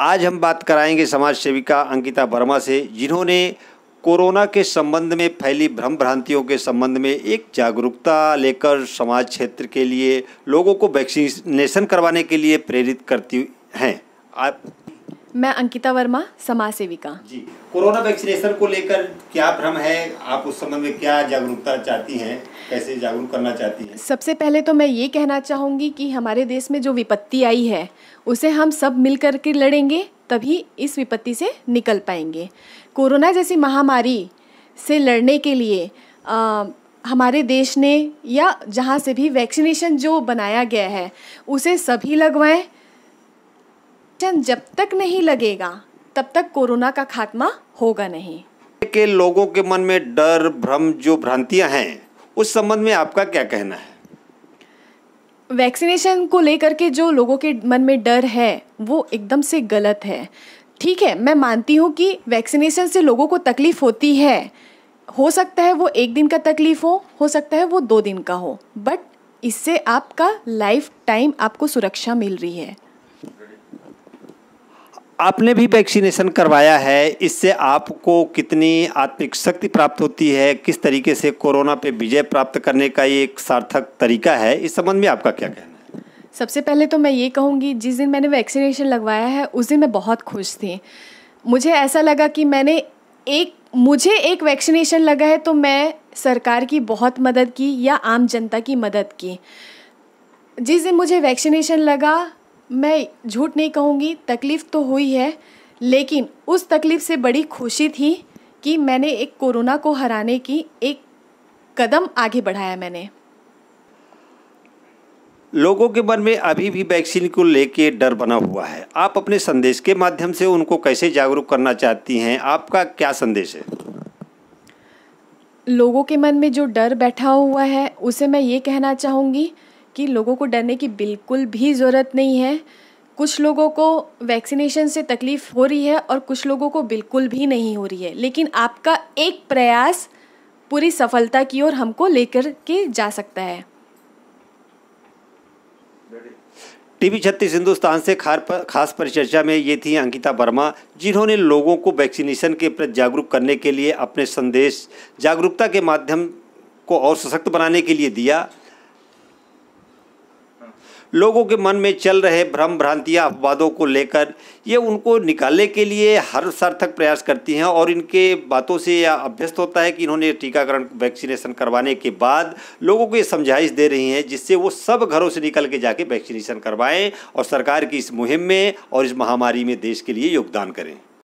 आज हम बात कराएंगे समाज सेविका अंकिता वर्मा से जिन्होंने कोरोना के संबंध में फैली भ्रम भ्रांतियों के संबंध में एक जागरूकता लेकर समाज क्षेत्र के लिए लोगों को वैक्सीनेशन करवाने के लिए प्रेरित करती हैं आप मैं अंकिता वर्मा समाज सेविका जी कोरोना वैक्सीनेशन को लेकर क्या भ्रम है आप उस संबंध में क्या जागरूकता चाहती हैं कैसे जागरूक करना चाहती हैं सबसे पहले तो मैं ये कहना चाहूँगी कि हमारे देश में जो विपत्ति आई है उसे हम सब मिल कर के लड़ेंगे तभी इस विपत्ति से निकल पाएंगे कोरोना जैसी महामारी से लड़ने के लिए आ, हमारे देश ने या जहाँ से भी वैक्सीनेशन जो बनाया गया है उसे सभी लगवाएं बटन जब तक नहीं लगेगा तब तक कोरोना का खात्मा होगा नहीं के लोगों के मन में डर भ्रम जो भ्रांतियां हैं उस संबंध में आपका क्या कहना है वैक्सीनेशन को लेकर के जो लोगों के मन में डर है वो एकदम से गलत है ठीक है मैं मानती हूँ कि वैक्सीनेशन से लोगों को तकलीफ़ होती है हो सकता है वो एक दिन का तकलीफ हो हो सकता है वो दो दिन का हो बट इससे आपका लाइफ टाइम आपको सुरक्षा मिल रही है आपने भी वैक्सीनेशन करवाया है इससे आपको कितनी आत्मिक शक्ति प्राप्त होती है किस तरीके से कोरोना पे विजय प्राप्त करने का ये एक सार्थक तरीका है इस संबंध में आपका क्या कहना है सबसे पहले तो मैं ये कहूँगी जिस दिन मैंने वैक्सीनेशन लगवाया है उस दिन मैं बहुत खुश थी मुझे ऐसा लगा कि मैंने एक मुझे एक वैक्सीनेशन लगा है तो मैं सरकार की बहुत मदद की या आम जनता की मदद की जिस दिन मुझे वैक्सीनेशन लगा मैं झूठ नहीं कहूँगी तकलीफ़ तो हुई है लेकिन उस तकलीफ़ से बड़ी खुशी थी कि मैंने एक कोरोना को हराने की एक कदम आगे बढ़ाया मैंने लोगों के मन में अभी भी वैक्सीन को लेके डर बना हुआ है आप अपने संदेश के माध्यम से उनको कैसे जागरूक करना चाहती हैं आपका क्या संदेश है लोगों के मन में जो डर बैठा हुआ है उसे मैं ये कहना चाहूँगी कि लोगों को डरने की बिल्कुल भी ज़रूरत नहीं है कुछ लोगों को वैक्सीनेशन से तकलीफ़ हो रही है और कुछ लोगों को बिल्कुल भी नहीं हो रही है लेकिन आपका एक प्रयास पूरी सफलता की ओर हमको लेकर के जा सकता है टीवी छत्तीस हिंदुस्तान से पर, खास परिचर्चा में ये थी अंकिता वर्मा जिन्होंने लोगों को वैक्सीनेशन के प्रति जागरूक करने के लिए अपने संदेश जागरूकता के माध्यम को और सशक्त बनाने के लिए दिया लोगों के मन में चल रहे भ्रम भ्रांतियाँ अपवादों को लेकर ये उनको निकालने के लिए हर सार्थक प्रयास करती हैं और इनके बातों से यह अभ्यस्त होता है कि इन्होंने टीकाकरण वैक्सीनेशन करवाने के बाद लोगों को ये समझाइश दे रही हैं जिससे वो सब घरों से निकल के जाके वैक्सीनेशन करवाएँ और सरकार की इस मुहिम में और इस महामारी में देश के लिए योगदान करें